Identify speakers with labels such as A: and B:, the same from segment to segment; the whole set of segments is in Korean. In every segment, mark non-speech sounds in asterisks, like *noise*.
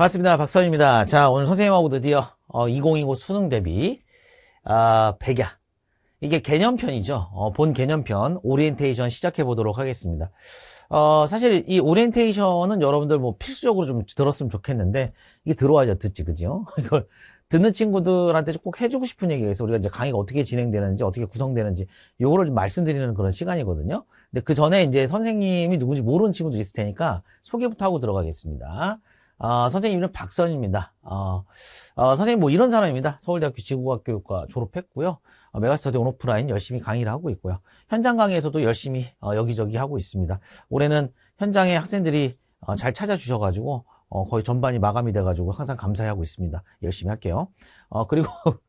A: 반갑습니다. 박선입니다. 자, 오늘 선생님하고 드디어 2025 어, 수능 대비 아, 백야 이게 개념편이죠. 어, 본 개념편 오리엔테이션 시작해 보도록 하겠습니다. 어, 사실 이 오리엔테이션은 여러분들 뭐 필수적으로 좀 들었으면 좋겠는데 이게 들어와야 듣지 그죠? *laughs* 이걸 듣는 친구들한테 꼭 해주고 싶은 얘기가 있어 우리가 이제 강의가 어떻게 진행되는지 어떻게 구성되는지 요거를 좀 말씀드리는 그런 시간이거든요. 근데 그 전에 이제 선생님이 누군지 모르는 친구도 있을 테니까 소개부터 하고 들어가겠습니다. 아, 선생님 이름 박선입니다. 아, 어, 선생님 뭐 이런 사람입니다. 서울대학교 지구과학교육과 졸업했고요. 어, 메가스터디 온오프라인 열심히 강의를 하고 있고요. 현장 강의에서도 열심히 어, 여기저기 하고 있습니다. 올해는 현장에 학생들이 어, 잘 찾아주셔가지고 어, 거의 전반이 마감이 돼가지고 항상 감사해하고 있습니다. 열심히 할게요. 어, 그리고 *laughs*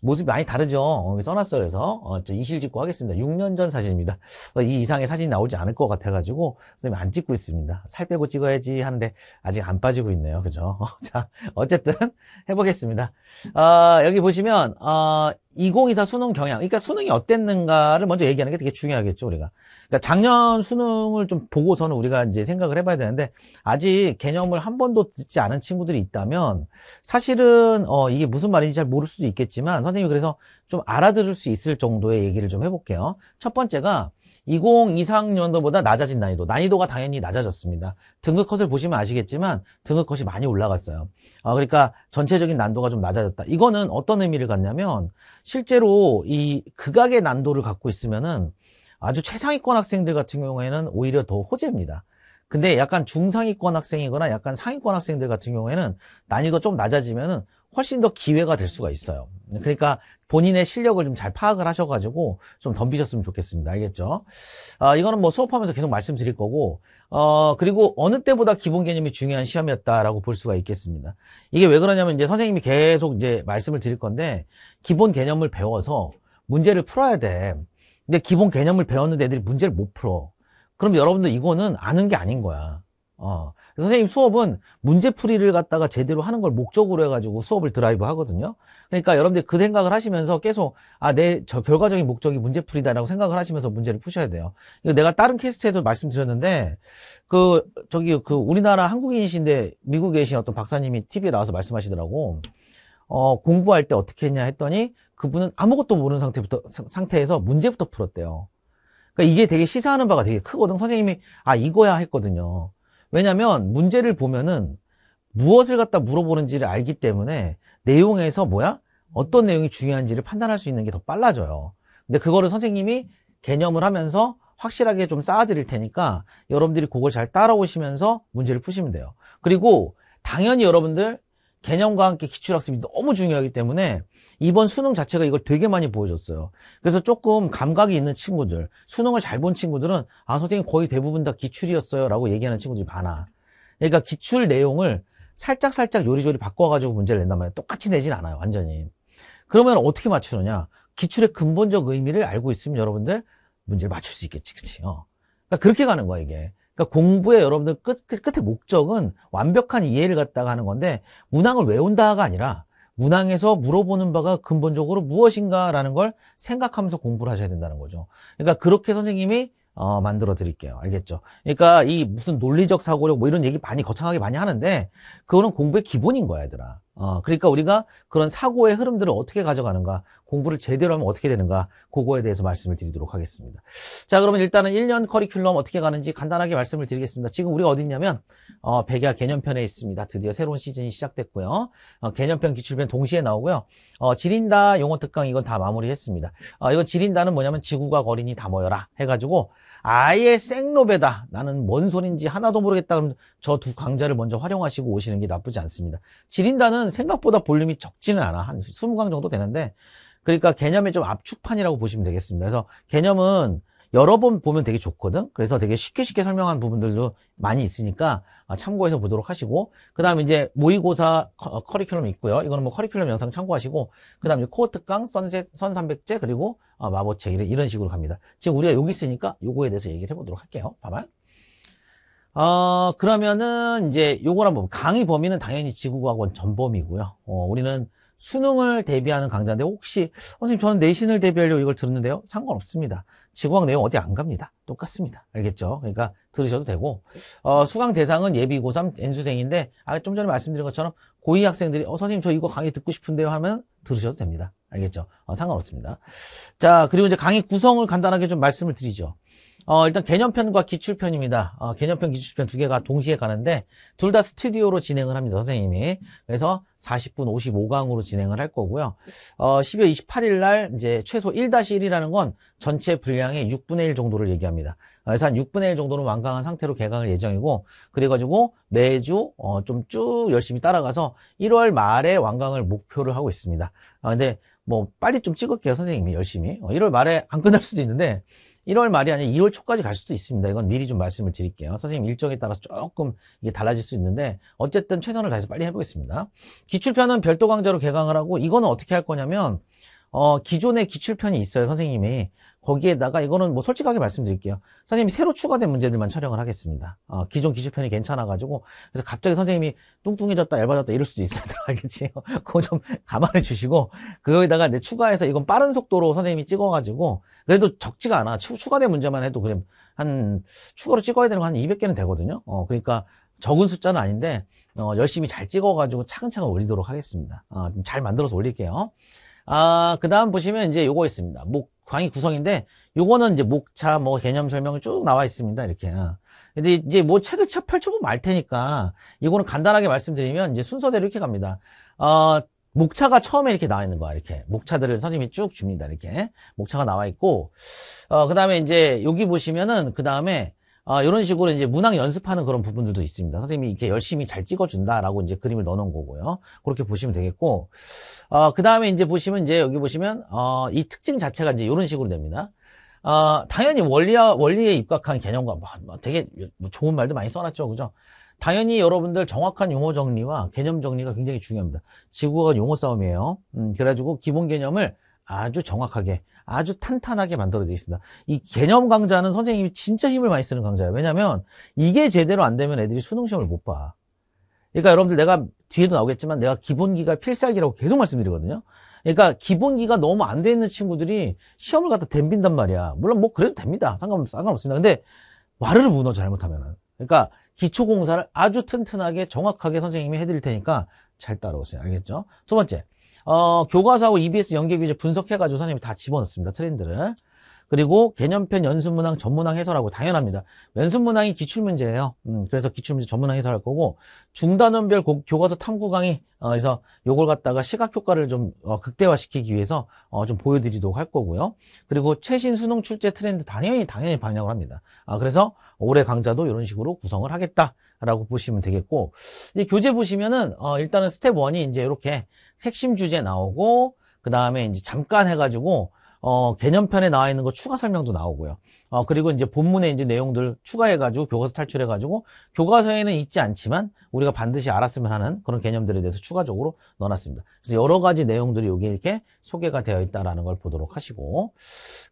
A: 모습이 많이 다르죠. 어, 써놨어요. 그래서 어, 이실 찍고 하겠습니다. 6년 전 사진입니다. 이 이상의 사진이 나오지 않을 것 같아가지고 선생님 안 찍고 있습니다. 살 빼고 찍어야지 하는데 아직 안 빠지고 있네요. 그죠? *laughs* 자, 어쨌든 해보겠습니다. 어, 여기 보시면 어, 2024 수능 경향, 그러니까 수능이 어땠는가를 먼저 얘기하는 게 되게 중요하겠죠. 우리가 그러니까 작년 수능을 좀 보고서는 우리가 이제 생각을 해봐야 되는데 아직 개념을 한 번도 듣지 않은 친구들이 있다면 사실은 어 이게 무슨 말인지 잘 모를 수도 있겠지만 선생님이 그래서 좀 알아들을 수 있을 정도의 얘기를 좀 해볼게요. 첫 번째가 2023년도보다 낮아진 난이도. 난이도가 당연히 낮아졌습니다. 등급컷을 보시면 아시겠지만 등급컷이 많이 올라갔어요. 아, 그러니까 전체적인 난도가 좀 낮아졌다. 이거는 어떤 의미를 갖냐면 실제로 이 극악의 난도를 갖고 있으면은 아주 최상위권 학생들 같은 경우에는 오히려 더 호재입니다. 근데 약간 중상위권 학생이거나 약간 상위권 학생들 같은 경우에는 난이도 좀 낮아지면은 훨씬 더 기회가 될 수가 있어요. 그러니까 본인의 실력을 좀 잘 파악을 하셔가지고 좀 덤비셨으면 좋겠습니다. 알겠죠? 아, 이거는 뭐 수업하면서 계속 말씀드릴 거고, 어, 그리고 어느 때보다 기본 개념이 중요한 시험이었다라고 볼 수가 있겠습니다. 이게 왜 그러냐면 이제 선생님이 계속 이제 말씀을 드릴 건데, 기본 개념을 배워서 문제를 풀어야 돼. 근데 기본 개념을 배웠는데 애들이 문제를 못 풀어. 그럼 여러분들 이거는 아는 게 아닌 거야. 어. 선생님 수업은 문제풀이를 갖다가 제대로 하는 걸 목적으로 해가지고 수업을 드라이브 하거든요. 그러니까 여러분들 그 생각을 하시면서 계속 아내저 결과적인 목적이 문제풀이다라고 생각을 하시면서 문제를 푸셔야 돼요. 이거 내가 다른 케스트에서 말씀드렸는데 그 저기 그 우리나라 한국인이신데 미국에 계신 어떤 박사님이 TV에 나와서 말씀하시더라고. 어 공부할 때 어떻게 했냐 했더니 그분은 아무것도 모르는 상태부터, 상태에서 문제부터 풀었대요. 그러니까 이게 되게 시사하는 바가 되게 크거든. 선생님이, 아, 이거야 했거든요. 왜냐면 하 문제를 보면은 무엇을 갖다 물어보는지를 알기 때문에 내용에서 뭐야? 어떤 내용이 중요한지를 판단할 수 있는 게 더 빨라져요. 근데 그거를 선생님이 개념을 하면서 확실하게 좀 쌓아드릴 테니까 여러분들이 그걸 잘 따라오시면서 문제를 푸시면 돼요. 그리고 당연히 여러분들 개념과 함께 기출학습이 너무 중요하기 때문에 이번 수능 자체가 이걸 되게 많이 보여줬어요. 그래서 조금 감각이 있는 친구들, 수능을 잘 본 친구들은 아 선생님 거의 대부분 다 기출이었어요 라고 얘기하는 친구들이 많아. 그러니까 기출 내용을 살짝살짝 요리조리 바꿔가지고 문제를 낸단 말이에요. 똑같이 내진 않아요. 완전히. 그러면 어떻게 맞추느냐. 기출의 근본적 의미를 알고 있으면 여러분들 문제를 맞출 수 있겠지. 그치? 어. 그러니까 그렇게 가는 거야 이게. 그러니까 공부의 여러분들 끝, 끝, 끝의 목적은 완벽한 이해를 갖다가 하는 건데 문항을 외운다가 아니라 문항에서 물어보는 바가 근본적으로 무엇인가라는 걸 생각하면서 공부를 하셔야 된다는 거죠. 그러니까 그렇게 선생님이 어, 만들어 드릴게요. 알겠죠? 그러니까 이 무슨 논리적 사고력 뭐 이런 얘기 많이 거창하게 많이 하는데 그거는 공부의 기본인 거야, 얘들아. 어, 그러니까 우리가 그런 사고의 흐름들을 어떻게 가져가는가, 공부를 제대로 하면 어떻게 되는가, 그거에 대해서 말씀을 드리도록 하겠습니다. 자, 그러면 일단은 1년 커리큘럼 어떻게 가는지 간단하게 말씀을 드리겠습니다. 지금 우리가 어디 있냐면, 어, 백야 개념편에 있습니다. 드디어 새로운 시즌이 시작됐고요. 어, 개념편, 기출편 동시에 나오고요. 어, 지린다, 용어 특강 이건 다 마무리했습니다. 어, 이건 지린다는 뭐냐면 지구가 거리니다 모여라 해가지고, 아예 생노베다. 나는 뭔 소린지 하나도 모르겠다. 그러면저두 강좌를 먼저 활용하시고 오시는 게 나쁘지 않습니다. 지린다는 생각보다 볼륨이 적지는 않아. 한 20강 정도 되는데 그러니까 개념의 좀 압축판이라고 보시면 되겠습니다. 그래서 개념은 여러 번 보면 되게 좋거든. 그래서 되게 쉽게 쉽게 설명한 부분들도 많이 있으니까 아, 참고해서 보도록 하시고 그다음에 이제 모의고사 커리큘럼 이 있고요. 이거는 뭐 커리큘럼 영상 참고하시고 그다음에 코어특 강, 선셋, 선삼백제 그리고 아, 마법책 이런, 이런 식으로 갑니다. 지금 우리가 여기 있으니까 요거에 대해서 얘기를 해보도록 할게요. 봐봐. 어, 그러면은 이제 요걸 한번 강의 범위는 당연히 지구과학원 전범이고요. 어, 우리는 수능을 대비하는 강좌인데 혹시 선생님 저는 내신을 대비하려고 이걸 들었는데요. 상관없습니다. 지구학 내용 어디 안 갑니다. 똑같습니다. 알겠죠? 그러니까 들으셔도 되고 어, 수강 대상은 예비 고3 N수생인데 아, 좀 전에 말씀드린 것처럼 고2 학생들이 어, 선생님 저 이거 강의 듣고 싶은데요 하면 들으셔도 됩니다. 알겠죠? 어, 상관없습니다. 자 그리고 이제 강의 구성을 간단하게 좀 말씀을 드리죠. 어, 일단 개념편과 기출편입니다. 어, 개념편, 기출편 두 개가 동시에 가는데 둘 다 스튜디오로 진행을 합니다. 선생님이. 그래서 40분 55강으로 진행을 할 거고요. 어, 12월 28일 날 이제 최소 1-1이라는 건 전체 분량의 6분의 1 정도를 얘기합니다. 어, 그래서 한 6분의 1 정도는 완강한 상태로 개강할 예정이고 그래가지고 매주 어, 좀 쭉 열심히 따라가서 1월 말에 완강을 목표를 하고 있습니다. 아, 근데 뭐 빨리 좀 찍을게요. 선생님이 열심히. 어, 1월 말에 안 끝날 수도 있는데 1월 말이 아니라 2월 초까지 갈 수도 있습니다. 이건 미리 좀 말씀을 드릴게요. 선생님 일정에 따라서 조금 이게 달라질 수 있는데 어쨌든 최선을 다해서 빨리 해보겠습니다. 기출편은 별도 강좌로 개강을 하고 이거는 어떻게 할 거냐면 어, 기존의 기출편이 있어요, 선생님이. 거기에다가 이거는 뭐 솔직하게 말씀드릴게요. 선생님이 새로 추가된 문제들만 촬영을 하겠습니다. 어, 기존 기출편이 괜찮아가지고 그래서 갑자기 선생님이 뚱뚱해졌다, 얇아졌다 이럴 수도 있어요. *laughs* 알겠지? 그거 좀 감안해 주시고 그거에다가 내 추가해서 이건 빠른 속도로 선생님이 찍어가지고 그래도 적지가 않아. 추, 추가된 문제만 해도 그냥 한 추가로 찍어야 되는 거한 200개는 되거든요. 어, 그러니까 적은 숫자는 아닌데 어, 열심히 잘 찍어가지고 차근차근 올리도록 하겠습니다. 어, 잘 만들어서 올릴게요. 아, 그 다음 보시면 이제 요거 있습니다. 목, 강의 구성인데, 요거는 이제 목차 뭐 개념 설명이 쭉 나와 있습니다. 이렇게. 아. 근데 이제 뭐 책을 펼쳐보면 알 테니까, 이거는 간단하게 말씀드리면 이제 순서대로 이렇게 갑니다. 어, 목차가 처음에 이렇게 나와 있는 거야, 이렇게. 목차들을 선생님이 쭉 줍니다, 이렇게. 목차가 나와 있고, 어, 그 다음에 이제 여기 보시면은, 그 다음에 아, 이런 식으로 이제 문항 연습하는 그런 부분들도 있습니다. 선생님이 이렇게 열심히 잘 찍어준다라고 이제 그림을 넣어놓은 거고요. 그렇게 보시면 되겠고, 어, 그 다음에 이제 보시면 이제 여기 보시면, 어, 이 특징 자체가 이제 이런 식으로 됩니다. 어, 당연히 원리와, 원리에 입각한 개념과 뭐, 뭐, 되게 좋은 말도 많이 써놨죠. 그죠? 당연히 여러분들 정확한 용어 정리와 개념 정리가 굉장히 중요합니다. 지구가 용어 싸움이에요. 음, 그래가지고 기본 개념을 아주 정확하게 아주 탄탄하게 만들어져 있습니다. 이 개념 강좌는 선생님이 진짜 힘을 많이 쓰는 강좌예요. 왜냐하면 이게 제대로 안 되면 애들이 수능 시험을 못 봐. 그러니까 여러분들 내가 뒤에도 나오겠지만 내가 기본기가 필살기라고 계속 말씀드리거든요. 그러니까 기본기가 너무 안 돼 있는 친구들이 시험을 갖다 댐빈단 말이야. 물론 뭐 그래도 됩니다. 상관, 상관없습니다. 근데 말을 무너 잘못하면은. 그러니까 기초공사를 아주 튼튼하게 정확하게 선생님이 해드릴 테니까 잘 따라오세요. 알겠죠? 두 번째, 어, 교과서하고 EBS 연계 규제 분석해가지고 선생님이 다 집어넣습니다. 트렌드를. 그리고 개념편 연습문항 전문항 해설하고 당연합니다. 연습문항이 기출문제예요. 음, 그래서 기출문제 전문항 해설할 거고 중단원별 고, 교과서 탐구 강의 어, 그래서 요걸 갖다가 시각 효과를 좀 어, 극대화시키기 위해서 어, 좀 보여드리도록 할 거고요. 그리고 최신 수능 출제 트렌드 당연히 당연히 반영을 합니다. 아, 그래서 올해 강좌도 이런 식으로 구성을 하겠다라고 보시면 되겠고 이제 교재 보시면은 어, 일단은 스텝 1이 이제 이렇게 핵심 주제 나오고 그 다음에 이제 잠깐 해가지고 어, 개념편에 나와 있는 거 추가 설명도 나오고요. 어, 그리고 이제 본문에 이제 내용들 추가해가지고 교과서 탈출해가지고 교과서에는 있지 않지만 우리가 반드시 알았으면 하는 그런 개념들에 대해서 추가적으로 넣어놨습니다. 그래서 여러 가지 내용들이 여기 이렇게 소개가 되어 있다라는 걸 보도록 하시고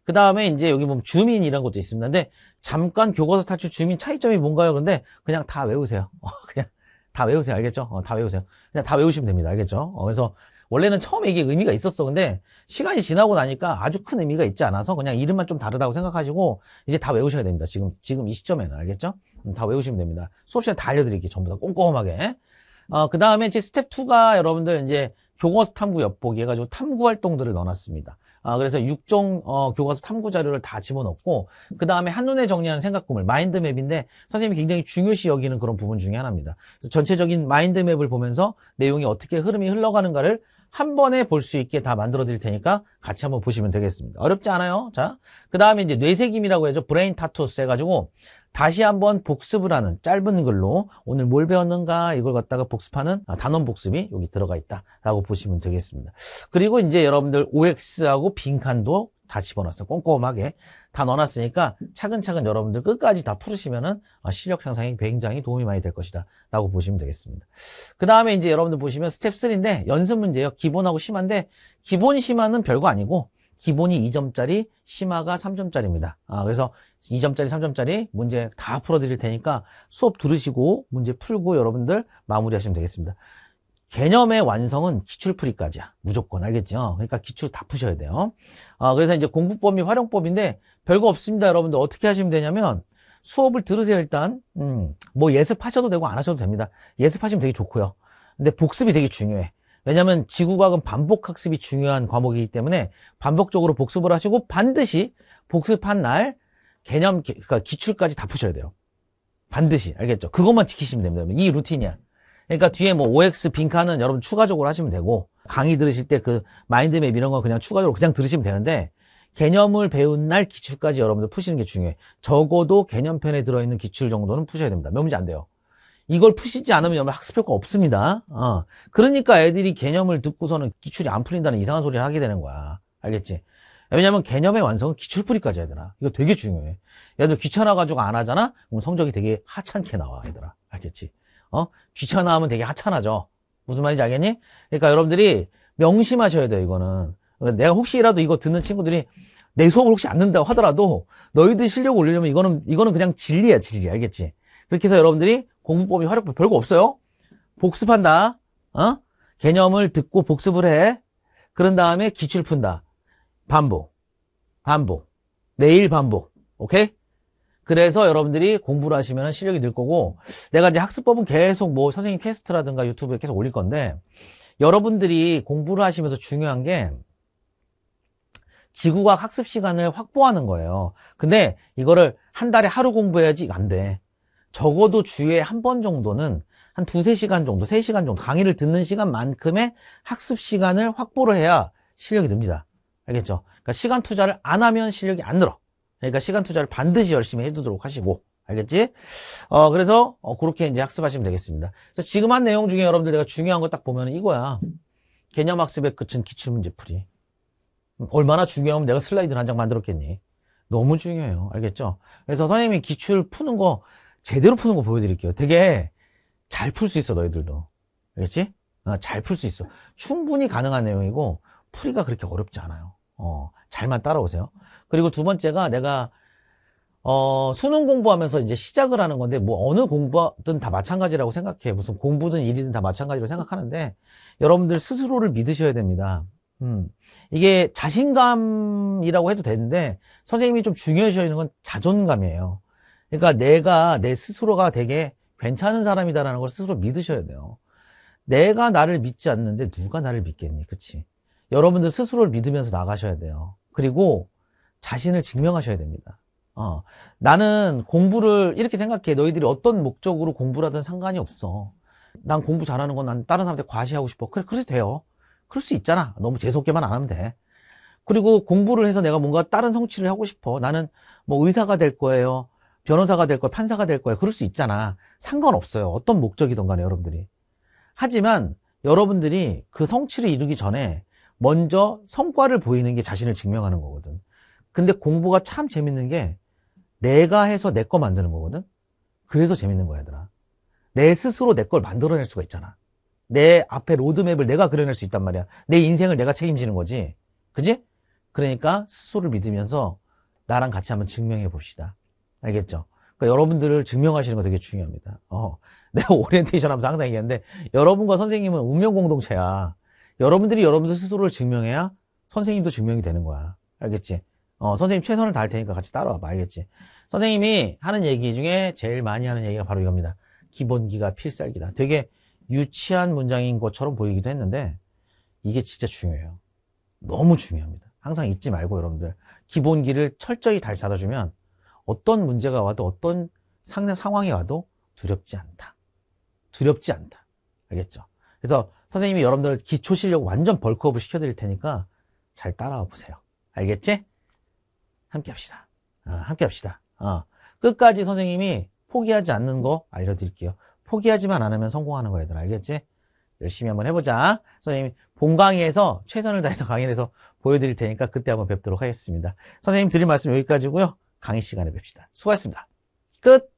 A: 그 다음에 이제 여기 보면 주민 이런 것도 있습니다. 근데 잠깐 교과서 탈출 주민 차이점이 뭔가요? 그런데 그냥 다 외우세요. *laughs* 그냥 다 외우세요. 알겠죠? 어, 다 외우세요. 그냥 다 외우시면 됩니다. 알겠죠? 어, 그래서 원래는 처음에 이게 의미가 있었어. 근데 시간이 지나고 나니까 아주 큰 의미가 있지 않아서 그냥 이름만 좀 다르다고 생각하시고 이제 다 외우셔야 됩니다. 지금, 지금 이 시점에는. 알겠죠? 음, 다 외우시면 됩니다. 수업 시간에 다 알려드릴게요. 전부 다 꼼꼼하게. 어, 그 다음에 이제 스텝 2가 여러분들 이제 교과서 탐구 엿보기 해가지고 탐구 활동들을 넣어놨습니다. 아, 그래서 6종 어, 교과서 탐구 자료를 다 집어넣고 그 다음에 한눈에 정리하는 생각꾸을 마인드맵인데 선생님이 굉장히 중요시 여기는 그런 부분 중에 하나입니다. 전체적인 마인드맵을 보면서 내용이 어떻게 흐름이 흘러가는가를 한 번에 볼 수 있게 다 만들어 드릴 테니까 같이 한번 보시면 되겠습니다. 어렵지 않아요. 자, 그 다음에 이제 뇌색임이라고 해서 브레인 타투스 해가지고 다시 한번 복습을 하는 짧은 글로 오늘 뭘 배웠는가 이걸 갖다가 복습하는 아, 단원 복습이 여기 들어가 있다라고 보시면 되겠습니다. 그리고 이제 여러분들 OX하고 빈칸도 다 집어넣었어 꼼꼼하게 다 넣어놨으니까 차근차근 여러분들 끝까지 다 풀으시면은 아, 실력 향상에 굉장히 도움이 많이 될 것이다 라고 보시면 되겠습니다 그 다음에 이제 여러분들 보시면 스텝 3인데 연습 문제예요 기본하고 심한데 기본 심화는 별거 아니고 기본이 2점짜리, 심화가 3점짜리입니다. 아, 그래서 2점짜리, 3점짜리 문제 다 풀어드릴 테니까 수업 들으시고 문제 풀고 여러분들 마무리하시면 되겠습니다. 개념의 완성은 기출풀이까지야. 무조건 알겠죠? 그러니까 기출 다 푸셔야 돼요. 아, 그래서 이제 공부법이 활용법인데 별거 없습니다. 여러분들 어떻게 하시면 되냐면 수업을 들으세요 일단 음, 뭐 예습하셔도 되고 안 하셔도 됩니다. 예습하시면 되게 좋고요. 근데 복습이 되게 중요해. 왜냐하면 지구과학은 반복 학습이 중요한 과목이기 때문에 반복적으로 복습을 하시고 반드시 복습한 날 개념 그러니까 기출까지 다 푸셔야 돼요. 반드시 알겠죠? 그것만 지키시면 됩니다. 이 루틴이야. 그러니까 뒤에 뭐 OX 빈칸은 여러분 추가적으로 하시면 되고 강의 들으실 때 그 마인드맵 이런 거 그냥 추가적으로 그냥 들으시면 되는데 개념을 배운 날 기출까지 여러분들 푸시는 게 중요해. 적어도 개념편에 들어있는 기출 정도는 푸셔야 됩니다. 몇 문제 안 돼요. 이걸 푸시지 않으면 학습 효과 없습니다. 어. 그러니까 애들이 개념을 듣고서는 기출이 안 풀린다는 이상한 소리를 하게 되는 거야. 알겠지? 왜냐면 하 개념의 완성은 기출풀이까지 해야 되나. 이거 되게 중요해. 얘들 귀찮아가지고 안 하잖아? 그럼 성적이 되게 하찮게 나와, 얘들아. 알겠지? 어? 귀찮아하면 되게 하찮아져. 무슨 말인지 알겠니? 그러니까 여러분들이 명심하셔야 돼요, 이거는. 그러니까 내가 혹시라도 이거 듣는 친구들이 내 수업을 혹시 안 듣는다고 하더라도 너희들 실력 올리려면 이거는, 이거는 그냥 진리야, 진리. 알겠지? 그렇게 해서 여러분들이 공부법이 활용법 별거 없어요. 복습한다. 어? 개념을 듣고 복습을 해. 그런 다음에 기출 푼다. 반복. 반복. 매일 반복. 오케이? 그래서 여러분들이 공부를 하시면 실력이 늘 거고 내가 이제 학습법은 계속 뭐 선생님 퀘스트라든가 유튜브에 계속 올릴 건데 여러분들이 공부를 하시면서 중요한 게 지구과학 학습 시간을 확보하는 거예요. 근데 이거를 한 달에 하루 공부해야지 안 돼. 적어도 주에 한 번 정도는 한 두세 시간 정도, 세 시간 정도 강의를 듣는 시간만큼의 학습 시간을 확보를 해야 실력이 늡니다. 알겠죠? 그러니까 시간 투자를 안 하면 실력이 안 늘어. 그러니까 시간 투자를 반드시 열심히 해두도록 하시고 알겠지? 어 그래서 어, 그렇게 이제 학습하시면 되겠습니다. 그래서 지금 한 내용 중에 여러분들 내가 중요한 거 딱 보면 이거야. 개념 학습에 끝은 기출 문제풀이. 음, 얼마나 중요하면 내가 슬라이드 를한 장 만들었겠니? 너무 중요해요. 알겠죠? 그래서 선생님이 기출 푸는 거 제대로 푸는 거 보여드릴게요. 되게 잘 풀 수 있어, 너희들도. 알겠지? 어, 잘풀 수 있어. 충분히 가능한 내용이고, 풀이가 그렇게 어렵지 않아요. 어, 잘만 따라오세요. 그리고 두 번째가 내가, 어, 수능 공부하면서 이제 시작을 하는 건데, 뭐, 어느 공부든 다 마찬가지라고 생각해. 무슨 공부든 일이든 다 마찬가지로 생각하는데, 여러분들 스스로를 믿으셔야 됩니다. 음, 이게 자신감이라고 해도 되는데, 선생님이 좀중요해져있는건 자존감이에요. 그러니까 내가 내 스스로가 되게 괜찮은 사람이다라는 걸 스스로 믿으셔야 돼요. 내가 나를 믿지 않는데 누가 나를 믿겠니? 그치? 여러분들 스스로를 믿으면서 나가셔야 돼요. 그리고 자신을 증명하셔야 됩니다. 어, 나는 공부를 이렇게 생각해. 너희들이 어떤 목적으로 공부를 하든 상관이 없어. 난 공부 잘하는 건 난 다른 사람한테 과시하고 싶어. 그래, 그래도 돼요. 그럴 수 있잖아. 너무 재수없게만 안 하면 돼. 그리고 공부를 해서 내가 뭔가 다른 성취를 하고 싶어. 나는 뭐 의사가 될 거예요. 변호사가 될 거야, 판사가 될 거야, 그럴 수 있잖아. 상관없어요. 어떤 목적이든 간에 여러분들이. 하지만 여러분들이 그 성취를 이루기 전에 먼저 성과를 보이는 게 자신을 증명하는 거거든. 근데 공부가 참 재밌는 게 내가 해서 내 거 만드는 거거든. 그래서 재밌는 거야, 얘들아. 내 스스로 내 걸 만들어낼 수가 있잖아. 내 앞에 로드맵을 내가 그려낼 수 있단 말이야. 내 인생을 내가 책임지는 거지. 그지? 그러니까 스스로를 믿으면서 나랑 같이 한번 증명해 봅시다. 알겠죠? 그러니까 여러분들을 증명하시는 거 되게 중요합니다. 어, *laughs* 내가 오리엔테이션 하면서 항상 얘기하는데 여러분과 선생님은 운명 공동체야. 여러분들이 여러분들 스스로를 증명해야 선생님도 증명이 되는 거야. 알겠지? 어, 선생님 최선을 다할 테니까 같이 따라와봐. 알겠지? 선생님이 하는 얘기 중에 제일 많이 하는 얘기가 바로 이겁니다. 기본기가 필살기다. 되게 유치한 문장인 것처럼 보이기도 했는데 이게 진짜 중요해요. 너무 중요합니다. 항상 잊지 말고 여러분들 기본기를 철저히 잘찾아주면 어떤 문제가 와도 어떤 상대 상황이 와도 두렵지 않다. 두렵지 않다. 알겠죠? 그래서 선생님이 여러분들 기초 실력 완전 벌크업을 시켜드릴 테니까 잘 따라와 보세요. 알겠지? 함께 합시다. 어, 함께 합시다. 어. 끝까지 선생님이 포기하지 않는 거 알려드릴게요. 포기하지만 않으면 성공하는 거야, 얘들 알겠지? 열심히 한번 해보자. 선생님 본 강의에서 최선을 다해서 강의를 해서 보여드릴 테니까 그때 한번 뵙도록 하겠습니다. 선생님 드릴 말씀 여기까지고요. 강의 시간에 뵙시다. 수고하셨습니다. 끝!